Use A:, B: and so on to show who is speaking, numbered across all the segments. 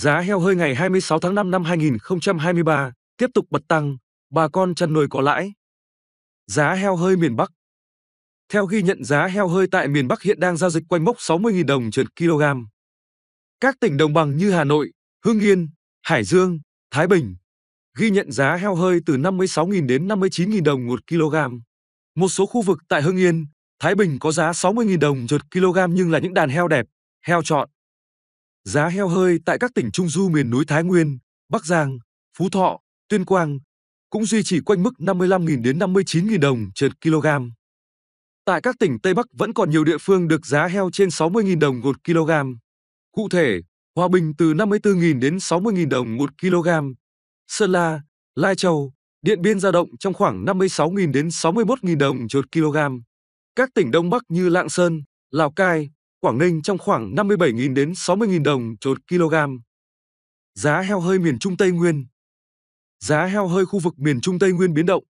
A: Giá heo hơi ngày 26 tháng 5 năm 2023 tiếp tục bật tăng, bà con chăn nuôi có lãi. Giá heo hơi miền Bắc Theo ghi nhận giá heo hơi tại miền Bắc hiện đang giao dịch quanh mốc 60.000 đồng trên kg. Các tỉnh đồng bằng như Hà Nội, Hưng Yên, Hải Dương, Thái Bình ghi nhận giá heo hơi từ 56.000 đến 59.000 đồng một kg. Một số khu vực tại Hưng Yên, Thái Bình có giá 60.000 đồng một kg nhưng là những đàn heo đẹp, heo chọn. Giá heo hơi tại các tỉnh Trung Du miền núi Thái Nguyên, Bắc Giang, Phú Thọ, Tuyên Quang cũng duy trì quanh mức 55.000 đến 59.000 đồng trên kg. Tại các tỉnh Tây Bắc vẫn còn nhiều địa phương được giá heo trên 60.000 đồng một kg. Cụ thể, Hòa Bình từ 54.000 đến 60.000 đồng một kg. Sơn La, Lai Châu, Điện Biên dao động trong khoảng 56.000 đến 61.000 đồng một kg. Các tỉnh Đông Bắc như Lạng Sơn, Lào Cai, Quảng Ninh trong khoảng 57.000 đến 60.000 đồng một kg. Giá heo hơi miền Trung Tây Nguyên Giá heo hơi khu vực miền Trung Tây Nguyên biến động.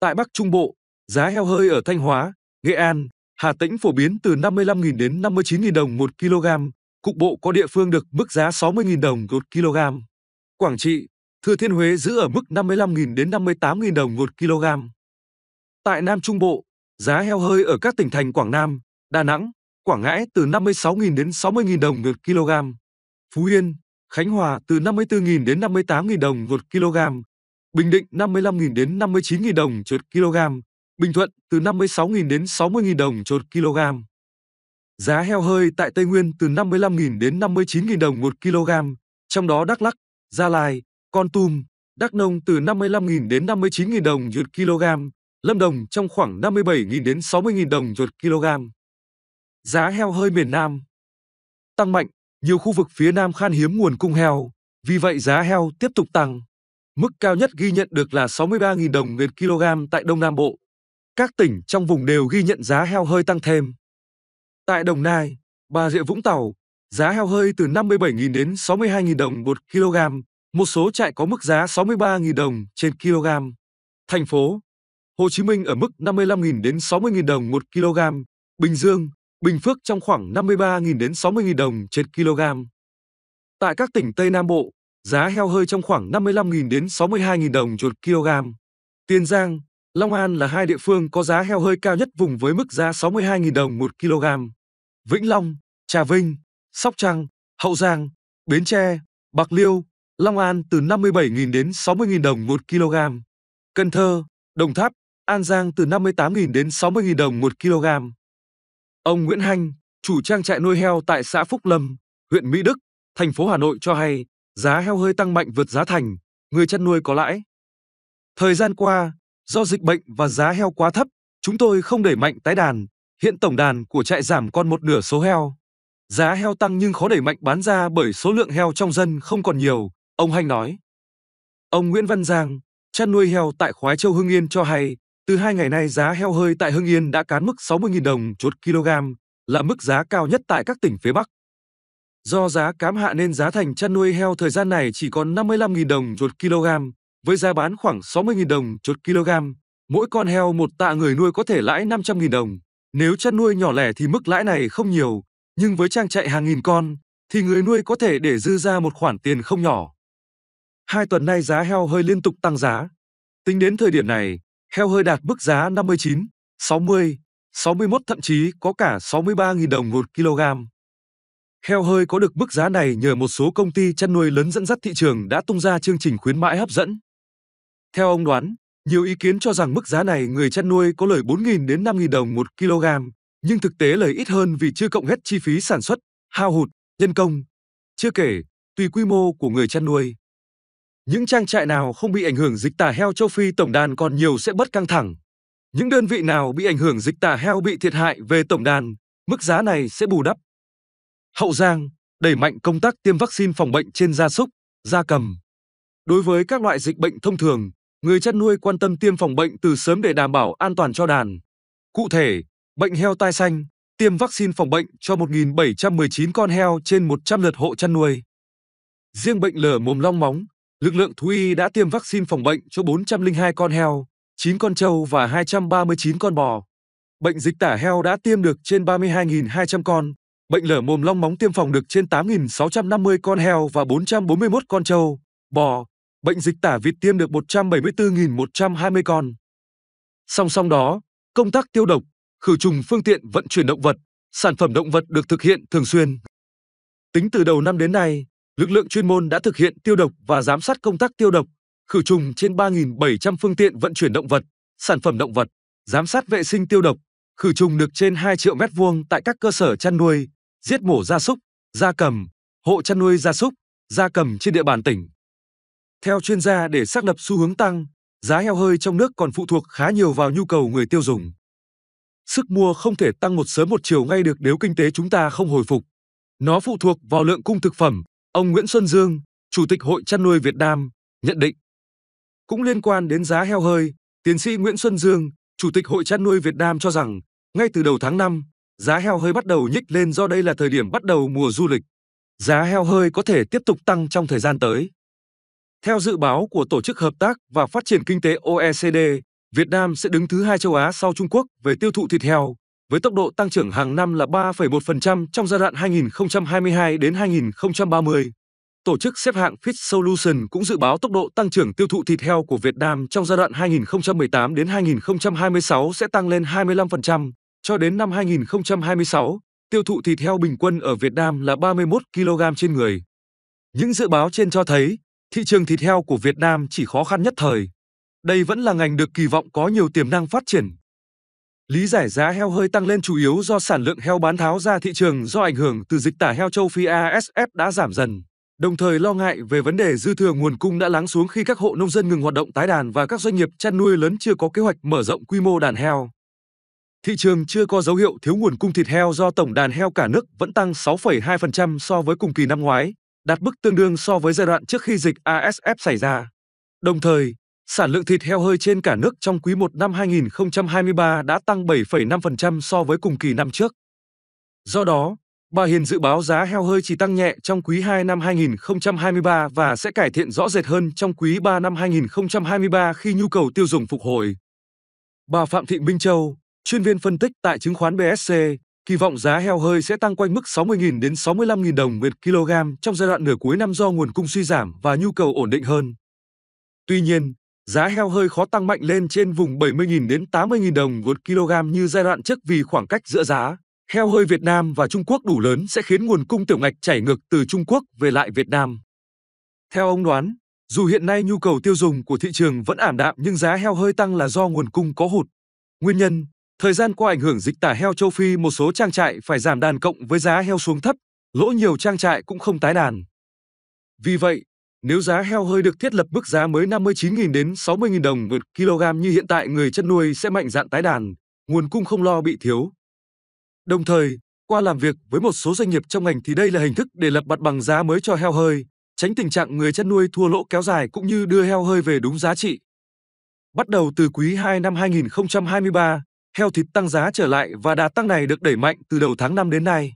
A: Tại Bắc Trung Bộ, giá heo hơi ở Thanh Hóa, Nghệ An, Hà Tĩnh phổ biến từ 55.000 đến 59.000 đồng một kg, cục bộ có địa phương được mức giá 60.000 đồng một kg. Quảng Trị, Thừa Thiên Huế giữ ở mức 55.000 đến 58.000 đồng một kg. Tại Nam Trung Bộ, giá heo hơi ở các tỉnh thành Quảng Nam, Đà Nẵng, Quảng Ngãi từ 56.000 đến 60.000 đồng một kg. Phú Yên, Khánh Hòa từ 54.000 đến 58.000 đồng một kg. Bình Định 55.000 đến 59.000 đồng một kg. Bình Thuận từ 56.000 đến 60.000 đồng một kg. Giá heo hơi tại Tây Nguyên từ 55.000 đến 59.000 đồng một kg, trong đó Đắk Lắk, Gia Lai, Con Tum, Đắk Nông từ 55.000 đến 59.000 đồng một kg, Lâm Đồng trong khoảng 57.000 đến 60.000 đồng một kg giá heo hơi miền Nam tăng mạnh, nhiều khu vực phía Nam khan hiếm nguồn cung heo, vì vậy giá heo tiếp tục tăng. Mức cao nhất ghi nhận được là 63.000 đồng một kg tại Đông Nam Bộ. Các tỉnh trong vùng đều ghi nhận giá heo hơi tăng thêm. Tại Đồng Nai, Bà Rịa Vũng Tàu, giá heo hơi từ 57.000 đến 62.000 đồng một kg, một số trại có mức giá 63.000 đồng trên kg. Thành phố Hồ Chí Minh ở mức 55.000 đến 60.000 đồng một kg, Bình Dương Bình Phước trong khoảng 53.000 đến 60.000 đồng trên kg. Tại các tỉnh Tây Nam Bộ, giá heo hơi trong khoảng 55.000 đến 62.000 đồng một kg. Tiền Giang, Long An là hai địa phương có giá heo hơi cao nhất vùng với mức giá 62.000 đồng một kg. Vĩnh Long, Trà Vinh, Sóc Trăng, Hậu Giang, Bến Tre, Bạc Liêu, Long An từ 57.000 đến 60.000 đồng một kg. Cần Thơ, Đồng Tháp, An Giang từ 58.000 đến 60.000 đồng một kg. Ông Nguyễn Hanh, chủ trang trại nuôi heo tại xã Phúc Lâm, huyện Mỹ Đức, thành phố Hà Nội cho hay giá heo hơi tăng mạnh vượt giá thành, người chăn nuôi có lãi. Thời gian qua, do dịch bệnh và giá heo quá thấp, chúng tôi không đẩy mạnh tái đàn, hiện tổng đàn của trại giảm còn một nửa số heo. Giá heo tăng nhưng khó đẩy mạnh bán ra bởi số lượng heo trong dân không còn nhiều, ông Hanh nói. Ông Nguyễn Văn Giang, chăn nuôi heo tại Khoái Châu Hưng Yên cho hay, từ hai ngày nay giá heo hơi tại Hưng Yên đã cán mức 60.000 đồng chốt kg, là mức giá cao nhất tại các tỉnh phía Bắc. Do giá cám hạ nên giá thành chăn nuôi heo thời gian này chỉ còn 55.000 đồng chốt kg, với giá bán khoảng 60.000 đồng chốt kg. Mỗi con heo một tạ người nuôi có thể lãi 500.000 đồng. Nếu chăn nuôi nhỏ lẻ thì mức lãi này không nhiều, nhưng với trang trại hàng nghìn con, thì người nuôi có thể để dư ra một khoản tiền không nhỏ. Hai tuần nay giá heo hơi liên tục tăng giá. Tính đến thời điểm này, heo hơi đạt mức giá 59, 60, 61 thậm chí có cả 63.000 đồng một kg. Heo hơi có được mức giá này nhờ một số công ty chăn nuôi lớn dẫn dắt thị trường đã tung ra chương trình khuyến mãi hấp dẫn. Theo ông đoán, nhiều ý kiến cho rằng mức giá này người chăn nuôi có lời 4.000 đến 5.000 đồng một kg, nhưng thực tế lời ít hơn vì chưa cộng hết chi phí sản xuất, hao hụt, nhân công. Chưa kể, tùy quy mô của người chăn nuôi. Những trang trại nào không bị ảnh hưởng dịch tả heo châu Phi tổng đàn còn nhiều sẽ bất căng thẳng. Những đơn vị nào bị ảnh hưởng dịch tả heo bị thiệt hại về tổng đàn, mức giá này sẽ bù đắp. Hậu Giang đẩy mạnh công tác tiêm vaccine phòng bệnh trên gia súc, gia cầm. Đối với các loại dịch bệnh thông thường, người chăn nuôi quan tâm tiêm phòng bệnh từ sớm để đảm bảo an toàn cho đàn. Cụ thể, bệnh heo tai xanh, tiêm vaccine phòng bệnh cho 1.719 con heo trên 100 lượt hộ chăn nuôi. Riêng bệnh lở mồm long móng, lực lượng thú y đã tiêm vaccine phòng bệnh cho 402 con heo, 9 con trâu và 239 con bò. Bệnh dịch tả heo đã tiêm được trên 32.200 con, bệnh lở mồm long móng tiêm phòng được trên 8.650 con heo và 441 con trâu, bò. Bệnh dịch tả vịt tiêm được 174.120 con. Song song đó, công tác tiêu độc, khử trùng phương tiện vận chuyển động vật, sản phẩm động vật được thực hiện thường xuyên. Tính từ đầu năm đến nay, lực lượng chuyên môn đã thực hiện tiêu độc và giám sát công tác tiêu độc, khử trùng trên 3.700 phương tiện vận chuyển động vật, sản phẩm động vật, giám sát vệ sinh tiêu độc, khử trùng được trên 2 triệu mét vuông tại các cơ sở chăn nuôi, giết mổ gia súc, gia cầm, hộ chăn nuôi gia súc, gia cầm trên địa bàn tỉnh. Theo chuyên gia để xác lập xu hướng tăng, giá heo hơi trong nước còn phụ thuộc khá nhiều vào nhu cầu người tiêu dùng. Sức mua không thể tăng một sớm một chiều ngay được nếu kinh tế chúng ta không hồi phục. Nó phụ thuộc vào lượng cung thực phẩm, Ông Nguyễn Xuân Dương, Chủ tịch Hội chăn nuôi Việt Nam, nhận định cũng liên quan đến giá heo hơi, tiến sĩ Nguyễn Xuân Dương, Chủ tịch Hội chăn nuôi Việt Nam cho rằng, ngay từ đầu tháng 5, giá heo hơi bắt đầu nhích lên do đây là thời điểm bắt đầu mùa du lịch. Giá heo hơi có thể tiếp tục tăng trong thời gian tới. Theo dự báo của Tổ chức Hợp tác và Phát triển Kinh tế OECD, Việt Nam sẽ đứng thứ hai châu Á sau Trung Quốc về tiêu thụ thịt heo, với tốc độ tăng trưởng hàng năm là 3,1% trong giai đoạn 2022 đến 2030. Tổ chức xếp hạng Fitch Solution cũng dự báo tốc độ tăng trưởng tiêu thụ thịt heo của Việt Nam trong giai đoạn 2018 đến 2026 sẽ tăng lên 25%, cho đến năm 2026, tiêu thụ thịt heo bình quân ở Việt Nam là 31 kg trên người. Những dự báo trên cho thấy, thị trường thịt heo của Việt Nam chỉ khó khăn nhất thời. Đây vẫn là ngành được kỳ vọng có nhiều tiềm năng phát triển. Lý giải giá heo hơi tăng lên chủ yếu do sản lượng heo bán tháo ra thị trường do ảnh hưởng từ dịch tả heo châu Phi ASF đã giảm dần, đồng thời lo ngại về vấn đề dư thừa nguồn cung đã lắng xuống khi các hộ nông dân ngừng hoạt động tái đàn và các doanh nghiệp chăn nuôi lớn chưa có kế hoạch mở rộng quy mô đàn heo. Thị trường chưa có dấu hiệu thiếu nguồn cung thịt heo do tổng đàn heo cả nước vẫn tăng 6,2% so với cùng kỳ năm ngoái, đạt mức tương đương so với giai đoạn trước khi dịch ASF xảy ra. Đồng thời, Sản lượng thịt heo hơi trên cả nước trong quý 1 năm 2023 đã tăng 7,5% so với cùng kỳ năm trước. Do đó, bà Hiền dự báo giá heo hơi chỉ tăng nhẹ trong quý 2 năm 2023 và sẽ cải thiện rõ rệt hơn trong quý 3 năm 2023 khi nhu cầu tiêu dùng phục hồi. Bà Phạm Thị Minh Châu, chuyên viên phân tích tại chứng khoán BSC, kỳ vọng giá heo hơi sẽ tăng quanh mức 60.000 đến 65.000 đồng một kg trong giai đoạn nửa cuối năm do nguồn cung suy giảm và nhu cầu ổn định hơn. Tuy nhiên, giá heo hơi khó tăng mạnh lên trên vùng 70.000 đến 80.000 đồng một kg như giai đoạn trước vì khoảng cách giữa giá heo hơi Việt Nam và Trung Quốc đủ lớn sẽ khiến nguồn cung tiểu ngạch chảy ngược từ Trung Quốc về lại Việt Nam. Theo ông đoán, dù hiện nay nhu cầu tiêu dùng của thị trường vẫn ảm đạm nhưng giá heo hơi tăng là do nguồn cung có hụt. Nguyên nhân, thời gian qua ảnh hưởng dịch tả heo châu Phi một số trang trại phải giảm đàn cộng với giá heo xuống thấp, lỗ nhiều trang trại cũng không tái đàn. Vì vậy, nếu giá heo hơi được thiết lập mức giá mới 59.000 đến 60.000 đồng một kg như hiện tại người chăn nuôi sẽ mạnh dạn tái đàn, nguồn cung không lo bị thiếu. Đồng thời, qua làm việc với một số doanh nghiệp trong ngành thì đây là hình thức để lập mặt bằng giá mới cho heo hơi, tránh tình trạng người chăn nuôi thua lỗ kéo dài cũng như đưa heo hơi về đúng giá trị. Bắt đầu từ quý 2 năm 2023, heo thịt tăng giá trở lại và đà tăng này được đẩy mạnh từ đầu tháng 5 đến nay.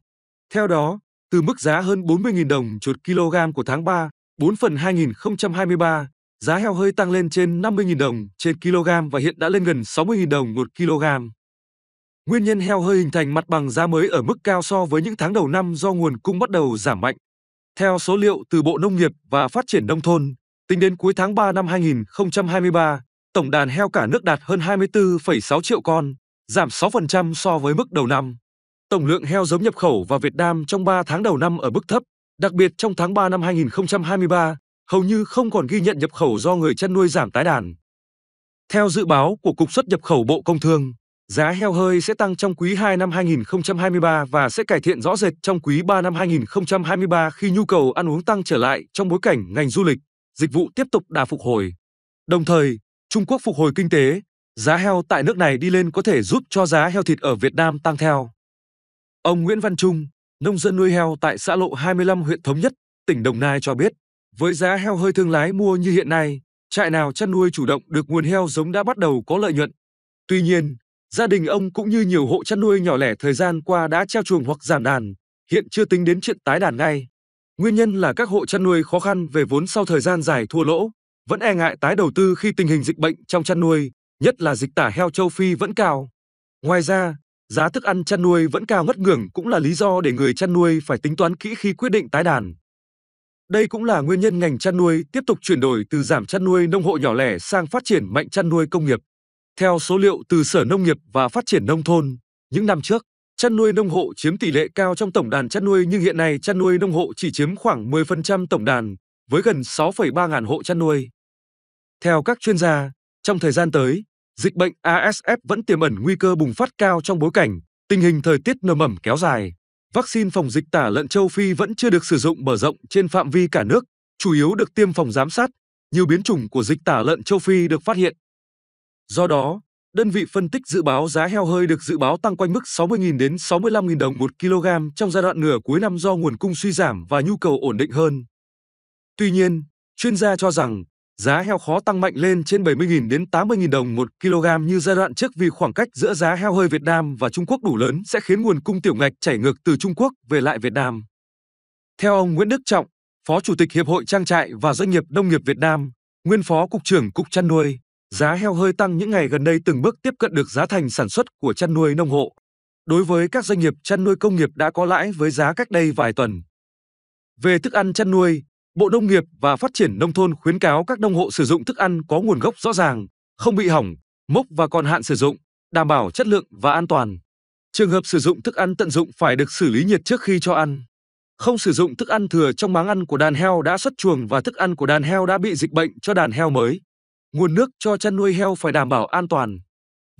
A: Theo đó, từ mức giá hơn 40.000 đồng chuột kg của tháng 3, 4 phần 2023, giá heo hơi tăng lên trên 50.000 đồng trên kg và hiện đã lên gần 60.000 đồng một kg. Nguyên nhân heo hơi hình thành mặt bằng giá mới ở mức cao so với những tháng đầu năm do nguồn cung bắt đầu giảm mạnh. Theo số liệu từ Bộ Nông nghiệp và Phát triển Nông thôn, tính đến cuối tháng 3 năm 2023, tổng đàn heo cả nước đạt hơn 24,6 triệu con, giảm 6% so với mức đầu năm. Tổng lượng heo giống nhập khẩu vào Việt Nam trong 3 tháng đầu năm ở mức thấp, Đặc biệt trong tháng 3 năm 2023, hầu như không còn ghi nhận nhập khẩu do người chăn nuôi giảm tái đàn. Theo dự báo của Cục xuất nhập khẩu Bộ Công Thương, giá heo hơi sẽ tăng trong quý 2 năm 2023 và sẽ cải thiện rõ rệt trong quý 3 năm 2023 khi nhu cầu ăn uống tăng trở lại trong bối cảnh ngành du lịch, dịch vụ tiếp tục đà phục hồi. Đồng thời, Trung Quốc phục hồi kinh tế, giá heo tại nước này đi lên có thể giúp cho giá heo thịt ở Việt Nam tăng theo. Ông Nguyễn Văn Trung, Nông dân nuôi heo tại xã Lộ 25 huyện Thống Nhất, tỉnh Đồng Nai cho biết, với giá heo hơi thương lái mua như hiện nay, trại nào chăn nuôi chủ động được nguồn heo giống đã bắt đầu có lợi nhuận. Tuy nhiên, gia đình ông cũng như nhiều hộ chăn nuôi nhỏ lẻ thời gian qua đã treo chuồng hoặc giảm đàn, hiện chưa tính đến chuyện tái đàn ngay. Nguyên nhân là các hộ chăn nuôi khó khăn về vốn sau thời gian dài thua lỗ, vẫn e ngại tái đầu tư khi tình hình dịch bệnh trong chăn nuôi, nhất là dịch tả heo châu Phi vẫn cao. Ngoài ra, Giá thức ăn chăn nuôi vẫn cao ngất ngưởng cũng là lý do để người chăn nuôi phải tính toán kỹ khi quyết định tái đàn. Đây cũng là nguyên nhân ngành chăn nuôi tiếp tục chuyển đổi từ giảm chăn nuôi nông hộ nhỏ lẻ sang phát triển mạnh chăn nuôi công nghiệp. Theo số liệu từ Sở Nông nghiệp và Phát triển Nông thôn, những năm trước, chăn nuôi nông hộ chiếm tỷ lệ cao trong tổng đàn chăn nuôi nhưng hiện nay chăn nuôi nông hộ chỉ chiếm khoảng 10% tổng đàn, với gần 6,3 ngàn hộ chăn nuôi. Theo các chuyên gia, trong thời gian tới, dịch bệnh ASF vẫn tiềm ẩn nguy cơ bùng phát cao trong bối cảnh tình hình thời tiết nồm ẩm kéo dài. Vaccine phòng dịch tả lợn châu Phi vẫn chưa được sử dụng mở rộng trên phạm vi cả nước, chủ yếu được tiêm phòng giám sát. Nhiều biến chủng của dịch tả lợn châu Phi được phát hiện. Do đó, đơn vị phân tích dự báo giá heo hơi được dự báo tăng quanh mức 60.000 đến 65.000 đồng một kg trong giai đoạn nửa cuối năm do nguồn cung suy giảm và nhu cầu ổn định hơn. Tuy nhiên, chuyên gia cho rằng giá heo khó tăng mạnh lên trên 70.000 đến 80.000 đồng 1 kg như giai đoạn trước vì khoảng cách giữa giá heo hơi Việt Nam và Trung Quốc đủ lớn sẽ khiến nguồn cung tiểu ngạch chảy ngược từ Trung Quốc về lại Việt Nam. Theo ông Nguyễn Đức Trọng, Phó Chủ tịch Hiệp hội Trang trại và Doanh nghiệp Nông nghiệp Việt Nam, nguyên Phó Cục trưởng Cục chăn nuôi, giá heo hơi tăng những ngày gần đây từng bước tiếp cận được giá thành sản xuất của chăn nuôi nông hộ. Đối với các doanh nghiệp chăn nuôi công nghiệp đã có lãi với giá cách đây vài tuần. Về thức ăn chăn nuôi, Bộ Nông nghiệp và Phát triển Nông thôn khuyến cáo các nông hộ sử dụng thức ăn có nguồn gốc rõ ràng, không bị hỏng, mốc và còn hạn sử dụng, đảm bảo chất lượng và an toàn. Trường hợp sử dụng thức ăn tận dụng phải được xử lý nhiệt trước khi cho ăn. Không sử dụng thức ăn thừa trong máng ăn của đàn heo đã xuất chuồng và thức ăn của đàn heo đã bị dịch bệnh cho đàn heo mới. Nguồn nước cho chăn nuôi heo phải đảm bảo an toàn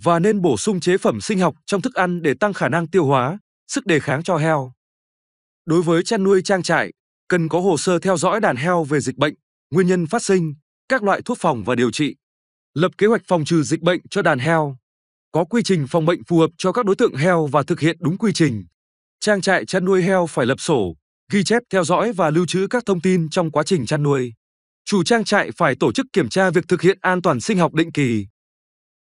A: và nên bổ sung chế phẩm sinh học trong thức ăn để tăng khả năng tiêu hóa, sức đề kháng cho heo. Đối với chăn nuôi trang trại, cần có hồ sơ theo dõi đàn heo về dịch bệnh, nguyên nhân phát sinh, các loại thuốc phòng và điều trị. Lập kế hoạch phòng trừ dịch bệnh cho đàn heo. Có quy trình phòng bệnh phù hợp cho các đối tượng heo và thực hiện đúng quy trình. Trang trại chăn nuôi heo phải lập sổ, ghi chép theo dõi và lưu trữ các thông tin trong quá trình chăn nuôi. Chủ trang trại phải tổ chức kiểm tra việc thực hiện an toàn sinh học định kỳ.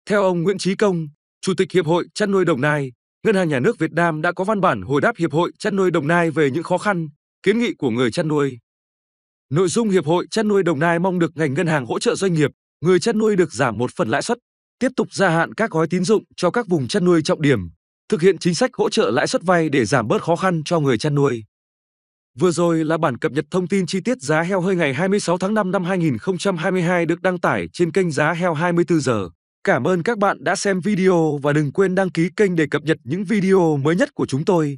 A: Theo ông Nguyễn Chí Công, Chủ tịch Hiệp hội Chăn nuôi Đồng Nai, Ngân hàng Nhà nước Việt Nam đã có văn bản hồi đáp Hiệp hội Chăn nuôi Đồng Nai về những khó khăn, kiến nghị của người chăn nuôi. Nội dung Hiệp hội chăn nuôi Đồng Nai mong được ngành ngân hàng hỗ trợ doanh nghiệp, người chăn nuôi được giảm một phần lãi suất, tiếp tục gia hạn các gói tín dụng cho các vùng chăn nuôi trọng điểm, thực hiện chính sách hỗ trợ lãi suất vay để giảm bớt khó khăn cho người chăn nuôi. Vừa rồi là bản cập nhật thông tin chi tiết giá heo hơi ngày 26 tháng 5 năm 2022 được đăng tải trên kênh Giá Heo 24 giờ. Cảm ơn các bạn đã xem video và đừng quên đăng ký kênh để cập nhật những video mới nhất của chúng tôi.